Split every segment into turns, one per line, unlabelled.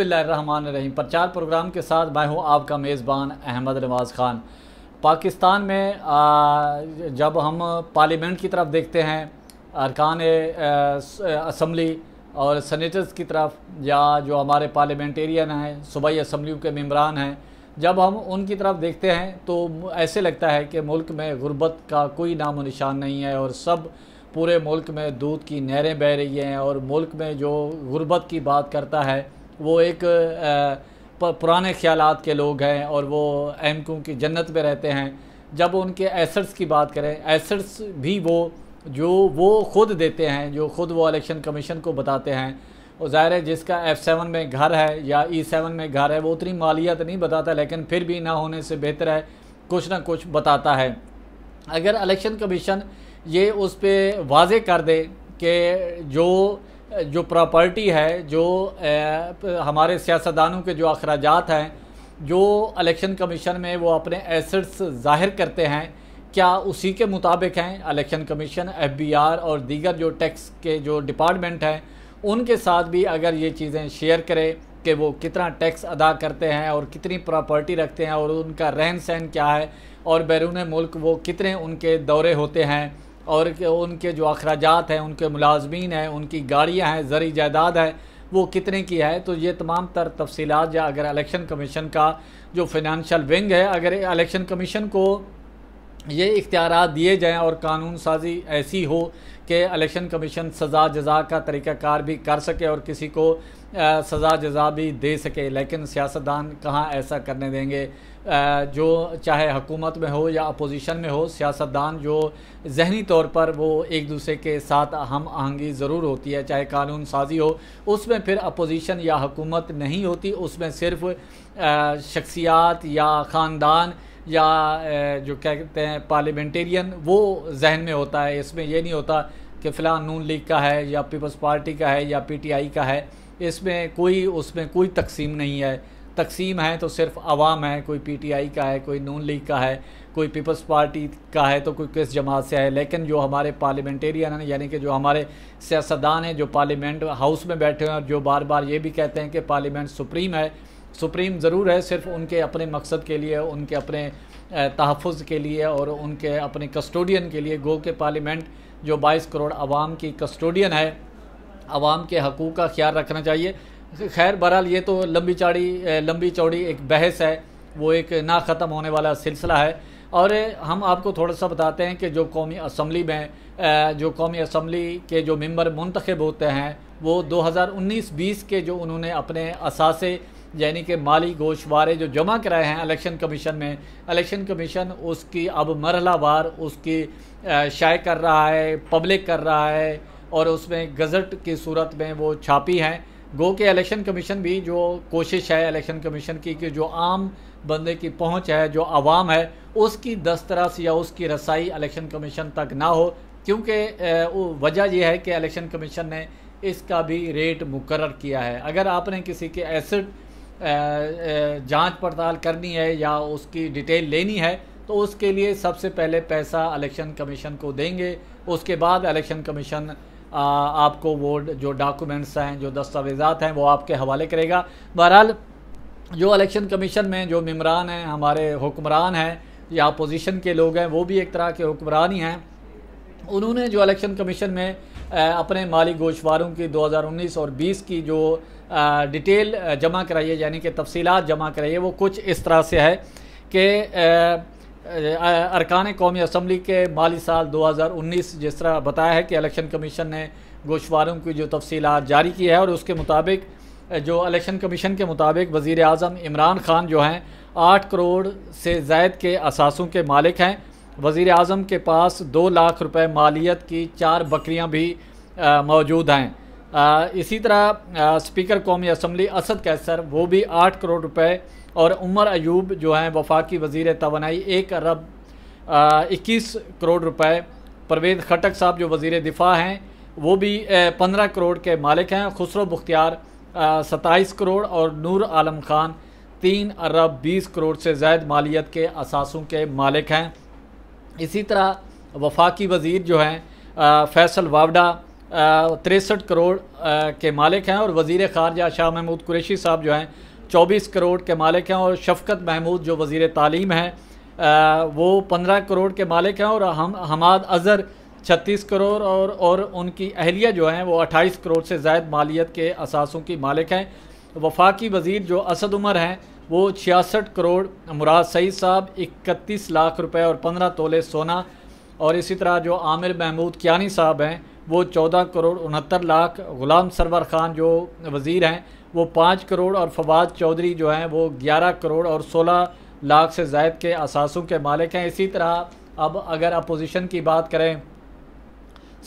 रहीम प्रचार प्रोग्राम के साथ मैं हूँ आपका मेज़बान अहमद नवाज़ ख़ान पाकिस्तान में आ, जब हम पार्लियामेंट की तरफ देखते हैं अरकान असम्बली और सनेटर्स की तरफ या जो हमारे पार्लियामेंटेरियन हैं सूबाई असम्बलियों के मम्बरान हैं जब हम उनकी तरफ देखते हैं तो ऐसे लगता है कि मुल्क में गुर्बत का कोई नामो निशान नहीं है और सब पूरे मुल्क में दूध की नहरें बह रही हैं और मुल्क में जो गुर्बत की बात करता है वो एक पुराने ख्याल के लोग हैं और वो अहम क्यों की जन्नत में रहते हैं जब उनके एसेट्स की बात करें एसेट्स भी वो जो वो खुद देते हैं जो खुद वो इलेक्शन कमीशन को बताते हैं और ज़ाहिर है जिसका एफ़ सेवन में घर है या ई सेवन में घर है वो उतनी मालियत नहीं बताता लेकिन फिर भी ना होने से बेहतर है कुछ ना कुछ बताता है अगर इलेक्शन कमीशन ये उस पर वाजे कर दे कि जो जो प्रॉपर्टी है जो हमारे सियासतदानों के जो अखराजात हैं जो इलेक्शन कमीशन में वो अपने एसेट्स ज़ाहिर करते हैं क्या उसी के मुताबिक हैं इलेक्शन कमीशन एफबीआर और दीगर जो टैक्स के जो डिपार्टमेंट हैं उनके साथ भी अगर ये चीज़ें शेयर करें कि वो कितना टैक्स अदा करते हैं और कितनी प्रॉपर्टी रखते हैं और उनका रहन सहन क्या है और बैरून मुल्क वो कितने उनके दौरे होते हैं और उनके जो अखराजात हैं उनके मुलाजमीन हैं उनकी गाड़ियाँ हैं ज़री जायदाद है वो कितने की है तो ये तमाम तर तफसीत या अगर अलेक्शन कमीशन का जो फिनंशल विंग है अगर इलेक्शन कमीशन को ये इख्तियार दिए जाएँ और कानून साजी ऐसी हो कि इलेक्शन कमीशन सज़ा जजा का तरीक़ाकार भी कर सके और किसी को सज़ा जजा भी दे सके लेकिन सियासतदान कहाँ ऐसा करने देंगे आ, जो चाहे हकूमत में हो या अपोजिशन में हो सियासतदान जो जहनी तौर पर वो एक दूसरे के साथ हम आहंगी ज़रूर होती है चाहे कानून साजी हो उसमें फिर अपोजिशन या हकूमत नहीं होती उसमें सिर्फ शख्सियात या ख़ानदान या जो क्या कहते हैं पार्लियामेंटेरियन वो जहन में होता है इसमें ये नहीं होता कि फ़िलहाल नून लीग का है या पीपल्स पार्टी का है या पीटीआई का है इसमें कोई उसमें कोई तकसीम नहीं है तकसीम है तो सिर्फ आवाम है कोई पीटीआई का है कोई नून लीग का है कोई पीपल्स पार्टी का है तो कोई किस जमात से है लेकिन जो हमारे पार्लियामेंटेरियन हैं यानी कि जो हमारे सियासतदान हैं जो पार्लियामेंट हाउस में बैठे हैं और जो बार बार ये भी कहते हैं कि पार्लियामेंट सुप्रीम है सुप्रीम ज़रूर है सिर्फ उनके अपने मकसद के लिए उनके अपने तहफ़ के लिए और उनके अपने कस्टोडियन के लिए गो के पार्लियामेंट जो 22 करोड़ आवाम की कस्टोडियन है आवाम के हकूक़ का ख्याल रखना चाहिए खैर बहरहाल ये तो लंबी चौड़ी लंबी चौड़ी एक बहस है वो एक ना ख़त्म होने वाला सिलसिला है और हम आपको थोड़ा सा बताते हैं कि जो कौमी असम्बली में जो कौमी असम्बली के जो मेंबर मुंतखब होते हैं वो 2019-20 के जो उन्होंने अपने असासे यानी कि माली गोशवारे जो जमा कराए हैं इलेक्शन कमीशन में इलेक्शन कमीशन उसकी अब मरहलावार उसकी शाय कर रहा है पब्लिक कर रहा है और उसमें गज़ट की सूरत में वो छापी हैं गो के इलेक्शन कमीशन भी जो कोशिश है इलेक्शन कमीशन की कि जो आम बंदे की पहुंच है जो आवाम है उसकी दस्तरस या उसकी रसाई इलेक्शन कमीशन तक ना हो क्योंकि वजह यह है कि इलेक्शन कमीशन ने इसका भी रेट मुकर किया है अगर आपने किसी के एसिड जांच पड़ताल करनी है या उसकी डिटेल लेनी है तो उसके लिए सबसे पहले पैसा इलेक्शन कमीशन को देंगे उसके बाद इलेक्शन कमीशन आपको वो जो डॉक्यूमेंट्स हैं जो दस्तावेजात हैं वो आपके हवाले करेगा बहरहाल जो इलेक्शन कमीशन में जो मम्बरान हैं हमारे हुक्मरान हैं या अपोजिशन के लोग हैं वो भी एक तरह के हुक्मरान ही हैं उन्होंने जो इलेक्शन कमीशन में अपने माली गोशवारों की 2019 और 20 की जो डिटेल जमा कराइए यानी कि तफसीत जमा कराइए वो कुछ इस तरह से है कि अरकान कौमी असम्बली के माली साल 2019 जिस तरह बताया है कि इलेक्शन कमीशन ने गोशवारों की जो तफसीत जारी की है और उसके मुताबिक जो इलेक्शन कमीशन के मुताबिक वज़ी अजम इमरान खान जो हैं आठ करोड़ से जायद के असासों के मालिक हैं वज़ी अजम के पास दो लाख रुपये मालियत की चार बकरियाँ भी मौजूद हैं इसी तरह स्पीकर कौमी असम्बली असद कैसर वो भी आठ करोड़ रुपए और उमर अयूब जो हैं वफाकी वजीर तोनाई एक अरब इक्कीस करोड़ रुपए परवेज खटक साहब जो वजीर दिफा हैं वो भी पंद्रह करोड़ के मालिक हैं खुसरो बख्तियार सत्ताईस करोड़ और नूर आलम खान तीन अरब बीस करोड़ से जायद मालियत के असासों के मालिक हैं इसी तरह वफाकी वजीर जो हैं फैसल वावडा तिरसठ करोड़ आ, के मालिक हैं और वजीर खारजा शाह महमूद कुरेशी साहब जो हैं चौबीस करोड़ के मालिक हैं और शफकत महमूद जो वजीर तालीम हैं वो पंद्रह करोड़ के मालिक हैं और हम हमाद अज़र छत्तीस करोड़ और और उनकी अहलिया जो हैं वो अट्ठाईस करोड़ से जायद मालियत के असासों की मालिक हैं वफाकी वजीर जो असद उमर हैं वो छियासठ करोड़ मुराद सईद साहब इकतीस लाख रुपए और पंद्रह तोले सोना और इसी तरह जो आमिर महमूद कियानी साहब हैं वो चौदह करोड़ उनहत्तर लाख ग़ुलाम सरवर ख़ान जो वज़ीर हैं वो पाँच करोड़ और फवाद चौधरी जो हैं वो ग्यारह करोड़ और सोलह लाख से जायद के असासों के मालिक हैं इसी तरह अब अगर अपोजिशन की बात करें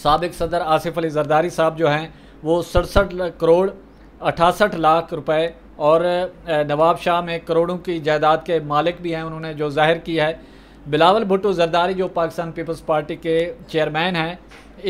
सबक सदर आसिफ अली जरदारी साहब जो हैं वो सड़सठ करोड़ अठासठ लाख रुपए और नवाब शाह में करोड़ों की जायदाद के मालिक भी हैं उन्होंने जो जाहिर किया है बिलावल भुट्टो जरदारी जो पाकिस्तान पीपल्स पार्टी के चेयरमैन हैं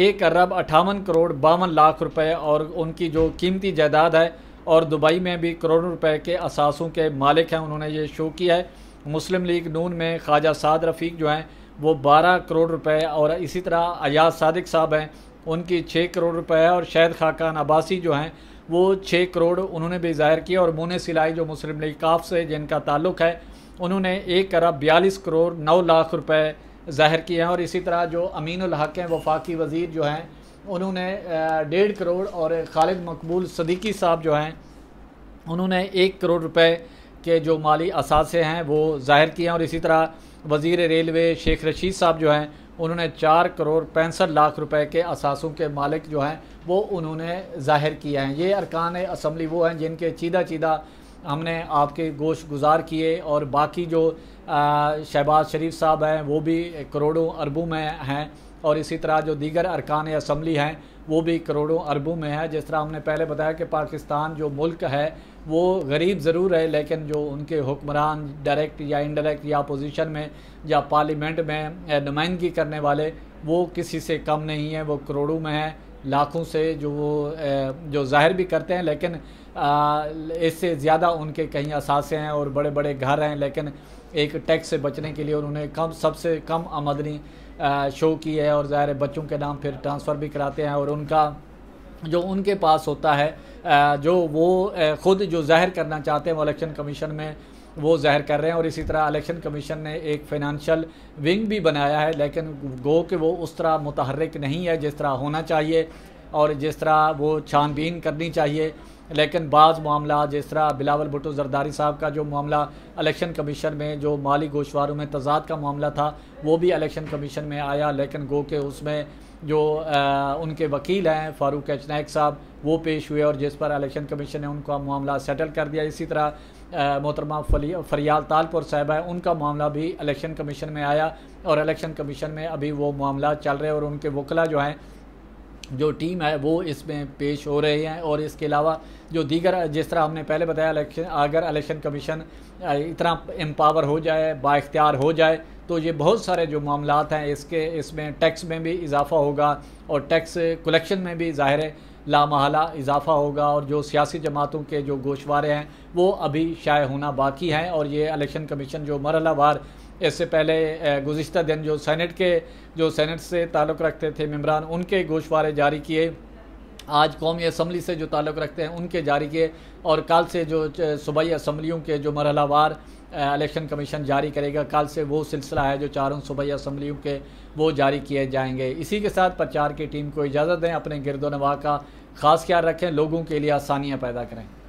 एक अरब अठावन करोड़ बावन लाख रुपए और उनकी जो कीमती जायदाद है और दुबई में भी करोड़ों रुपए के असासों के मालिक हैं उन्होंने ये शो किया है मुस्लिम लीग नून में ख्वाजा साद रफ़ीक जो हैं वो बारह करोड़ रुपए और इसी तरह अयाज सादिक साहब हैं उनकी छः करोड़ रुपए और शायद खाकान अब्बासी जो हैं वो छः करोड़ उन्होंने भी जाहिर किया और मुन सिलाई जो मुस्लिम लीग काफ से जिनका ताल्लुक है उन्होंने एक अरब बयालीस करोड़ नौ लाख रुपए जाहिर किए हैं और इसी तरह जो अमीन हक हैं वफाकी वजीर जो हैं उन्होंने डेढ़ करोड़ और खालिद मकबूल सदीकी साहब जो हैं उन्होंने एक करोड़ रुपए के जो माली असासे हैं वो जाहिर किए हैं और इसी तरह वज़ी रेलवे शेख रशीद साहब जो हैं उन्होंने चार करोड़ पैंसठ लाख रुपए के असासों के मालिक जो हैं वो उन्होंने जाहिर किए हैं ये अरकान असम्बली वो हैं जिनके चीदा चीदा हमने आपके गोश गुजार किए और बाकी जो शहबाज शरीफ साहब हैं वो भी करोड़ों अरबों में हैं और इसी तरह जो दीगर अरकान असम्बली हैं वो भी करोड़ों अरबों में है जिस तरह हमने पहले बताया कि पाकिस्तान जो मुल्क है वो गरीब ज़रूर है लेकिन जो उनके हुक्मरान डायरेक्ट या इनडायरेक्ट या अपोजिशन में या पार्लियामेंट में नुमाइंदगी करने वाले वो किसी से कम नहीं है वो करोड़ों में हैं लाखों से जो वो जो जाहिर भी करते हैं लेकिन इससे ज़्यादा उनके कहीं असासे हैं और बड़े बड़े घर हैं लेकिन एक टैक्स से बचने के लिए उन्होंने कम सबसे कम आमदनी शो की है और ज़ाहिर बच्चों के नाम फिर ट्रांसफ़र भी कराते हैं और उनका जो उनके पास होता है जो वो ख़ुद जो ज़ाहिर करना चाहते हैं वो इलेक्शन कमीशन में वो ज़ाहिर कर रहे हैं और इसी तरह इलेक्शन कमीशन ने एक फाइनेंशियल विंग भी बनाया है लेकिन गो कि वो उस तरह मुतहरक नहीं है जिस तरह होना चाहिए और जिस तरह वो छानबीन करनी चाहिए लेकिन बाज़ मामला जिस तरह बिलावल भुटो जरदारी साहब का जो मामला इलेक्शन कमीशन में जो माली गोशवारों में तजाद का मामला था वो भी इलेक्शन कमीशन में आया लेकिन गो के उसमें जो आ, उनके वकील हैं फारूक एच नायक साहब वो पेश हुए और जिस पर इलेक्शन कमीशन ने उनका मामला सेटल कर दिया इसी तरह मोहतरमा फरियाल तालपुर साहब है उनका मामला भी इलेक्शन कमीशन में आया और इलेक्शन कमीशन में अभी वो मामला चल रहे और उनके वकला जो हैं जो टीम है वो इसमें पेश हो रहे हैं और इसके अलावा जो दीगर जिस तरह हमने पहले बताया इलेक्शन अगर इलेक्शन कमीशन इतना एम्पावर हो जाए बाख्तियार हो जाए तो ये बहुत सारे जो मामला हैं इसके इसमें टैक्स में भी इजाफा होगा और टैक्स कलेक्शन में भी ज़ाहिर है लामहला इजाफा होगा और जो सियासी जमातों के जो गोशवारे हैं वो अभी शाये होना बाकी हैं और ये इलेक्शन कमीशन जो मरहला वार इससे पहले गुज्त दिन जो सैनट के जो सैनट से ताल्लुक़ रखते थे मम्बरान उनके गोशवारे जारी किए आज कौमी असम्बली से जो ताल्लुक़ रखते हैं उनके जारी किए और कल से जो सूबाई असम्बलियों के जो मरहलावार इलेक्शन कमीशन जारी करेगा कल से वो सिलसिला है जो चारों सूबाई असम्बलियों के वो जारी किए जाएंगे इसी के साथ प्रचार की टीम को इजाज़त दें अपने गिरदोनवा का ख़ास ख्याल रखें लोगों के लिए आसानियाँ पैदा करें